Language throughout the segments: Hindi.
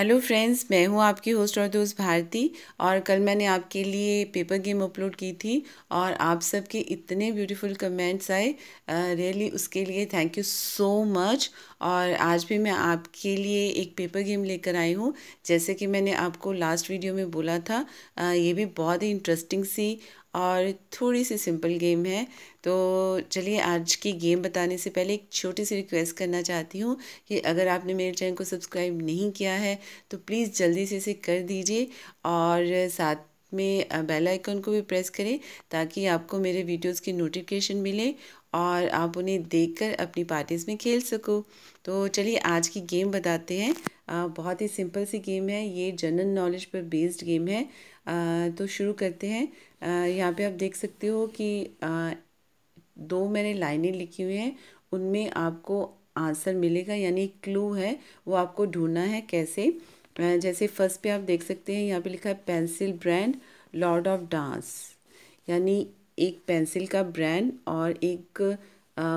हेलो फ्रेंड्स मैं हूं आपकी होस्ट और दोस्त भारती और कल मैंने आपके लिए पेपर गेम अपलोड की थी और आप सबके इतने ब्यूटीफुल कमेंट्स आए रियली उसके लिए थैंक यू सो मच और आज भी मैं आपके लिए एक पेपर गेम लेकर आई हूं जैसे कि मैंने आपको लास्ट वीडियो में बोला था आ, ये भी बहुत ही इंटरेस्टिंग सी और थोड़ी सी सिंपल गेम है तो चलिए आज की गेम बताने से पहले एक छोटी सी रिक्वेस्ट करना चाहती हूँ कि अगर आपने मेरे चैनल को सब्सक्राइब नहीं किया है तो प्लीज़ जल्दी से इसे कर दीजिए और साथ में बेल आइकन को भी प्रेस करें ताकि आपको मेरे वीडियोस की नोटिफिकेशन मिले और आप उन्हें देखकर अपनी पार्टीज़ में खेल सको तो चलिए आज की गेम बताते हैं आ, बहुत ही सिंपल सी गेम है ये जनरल नॉलेज पर बेस्ड गेम है आ, तो शुरू करते हैं यहाँ पे आप देख सकते हो कि आ, दो मैंने लाइनें लिखी हुई हैं उनमें आपको आंसर मिलेगा यानी क्लू है वो आपको ढूंढना है कैसे जैसे फर्स्ट पे आप देख सकते हैं यहाँ पे लिखा है pencil brand lord of dance यानी एक पेंसिल का ब्रांड और एक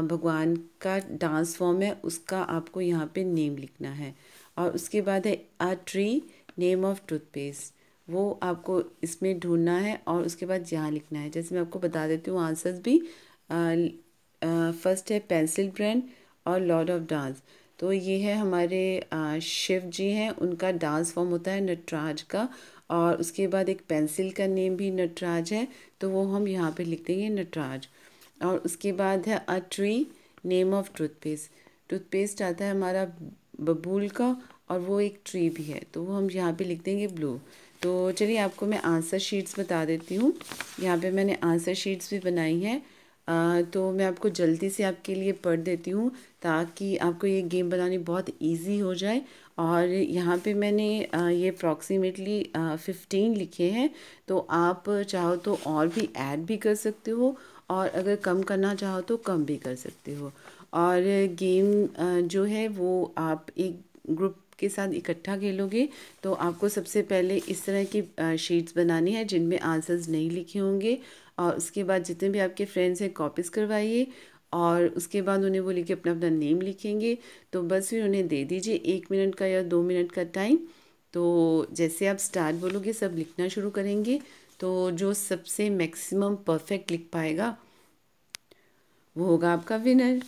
भगवान का डांस फॉर्म है उसका आपको यहाँ पे नेम लिखना है और उसके बाद है a tree name of toothpaste वो आपको इसमें ढूंढना है और उसके बाद यहाँ लिखना है जैसे मैं आपको बता देती हूँ आंसर्स भी फर्स्ट है पेंसिल ब्रांड और लॉर्ड ऑफ डांस तो ये है हमारे आ, शिव जी हैं उनका डांस फॉर्म होता है नटराज का और उसके बाद एक पेंसिल का नेम भी नटराज है तो वो हम यहाँ पे लिख देंगे नटराज और उसके बाद है a tree name of toothpaste toothpaste आता है हमारा बबूल का और वो एक ट्री भी है तो वो हम यहाँ पे लिख देंगे ब्लू तो चलिए आपको मैं आंसर शीट्स बता देती हूँ यहाँ पे मैंने आंसर शीट्स भी बनाई हैं तो मैं आपको जल्दी से आपके लिए पढ़ देती हूँ ताकि आपको ये गेम बनानी बहुत इजी हो जाए और यहाँ पे मैंने ये अप्रॉक्सीमेटली फिफ्टीन लिखे हैं तो आप चाहो तो और भी ऐड भी कर सकते हो और अगर कम करना चाहो तो कम भी कर सकते हो और गेम जो है वो आप एक ग्रुप के साथ इकट्ठा खेलोगे तो आपको सबसे पहले इस तरह की शीट्स बनानी है जिनमें आंसर्स नहीं लिखे होंगे और उसके बाद जितने भी आपके फ्रेंड्स हैं कॉपीज़ करवाइए और उसके बाद उन्हें वो कि अपना अपना नेम लिखेंगे तो बस फिर उन्हें दे दीजिए एक मिनट का या दो मिनट का टाइम तो जैसे आप स्टार्ट बोलोगे सब लिखना शुरू करेंगे तो जो सबसे मैक्सिमम परफेक्ट लिख पाएगा वो होगा आपका विनर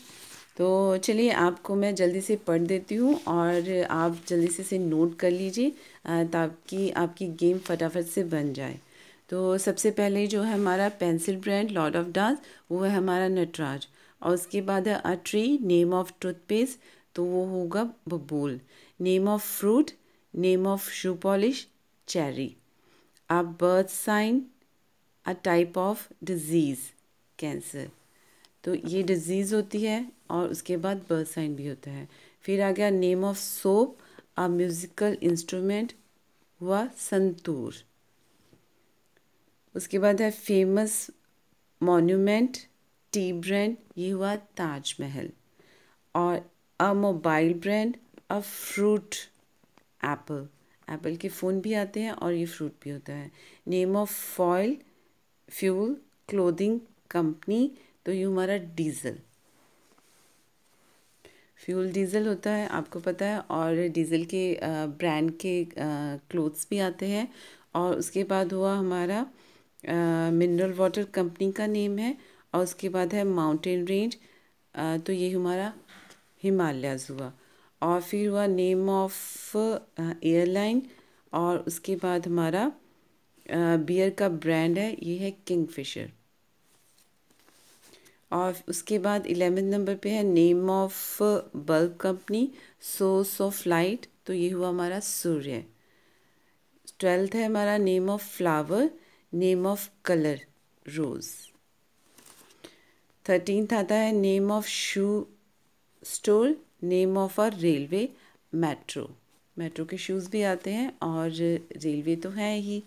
तो चलिए आपको मैं जल्दी से पढ़ देती हूँ और आप जल्दी से इसे नोट कर लीजिए ताकि आपकी गेम फटाफट से बन जाए तो सबसे पहले जो है हमारा pencil brand lord of dance वो है हमारा नटराज और उसके बाद है अट्री नेम ऑफ टूथपेस्ट तो वो होगा Babool name of fruit name of shoe polish cherry a birth sign a type of disease cancer तो ये डिजीज़ होती है और उसके बाद बर्थ साइन भी होता है फिर आ गया name of soap a musical instrument हुआ संतूर उसके बाद है फेमस मॉन्यूमेंट टी ब्रांड ये हुआ ताजमहल और a mobile brand a fruit apple Apple के फ़ोन भी आते हैं और ये फ्रूट भी होता है name of foil fuel clothing company तो ये हमारा डीज़ल फ्यूल डीज़ल होता है आपको पता है और डीज़ल के ब्रांड के क्लोथ्स भी आते हैं और उसके बाद हुआ हमारा मिनरल वाटर कंपनी का नेम है और उसके बाद है माउंटेन रेंज तो ये हमारा हिमालयाज हुआ और फिर हुआ नेम ऑफ एयरलाइन और उसके बाद हमारा बियर का ब्रांड है ये है किंग फिशर और उसके बाद इलेवेंथ नंबर पे है name of bulb company source of light तो ये हुआ हमारा सूर्य ट्वेल्थ है हमारा name of flower name of colour rose thirteenth आता है name of shoe store name of a railway metro Metro के शूज़ भी आते हैं और रेलवे तो है ही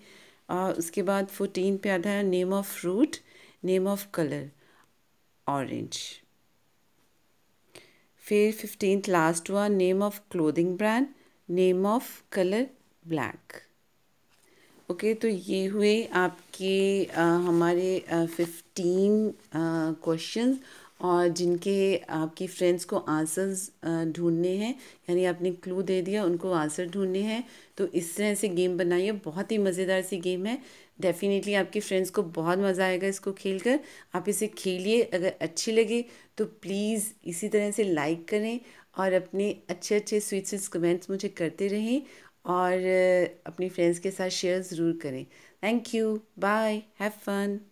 और उसके बाद फोर्टीन पे आता है name of fruit name of colour orange फिर फिफ्टींथ लास्ट हुआ name of clothing brand name of colour black okay तो ये हुए आपके आ, हमारे फिफ्टीन क्वेश्चन और जिनके आपकी फ्रेंड्स को आंसर्स ढूंढने हैं यानी आपने क्लू दे दिया उनको आंसर ढूंढने हैं तो इस तरह से गेम बनाइए बहुत ही मज़ेदार सी गेम है डेफिनेटली आपके फ्रेंड्स को बहुत मज़ा आएगा इसको खेल कर आप इसे खेलिए अगर अच्छी लगे तो प्लीज़ इसी तरह से लाइक करें और अपने अच्छे अच्छे स्वीट स्वीट कमेंट्स मुझे करते रहें और अपने फ्रेंड्स के साथ शेयर ज़रूर करें thank you bye have fun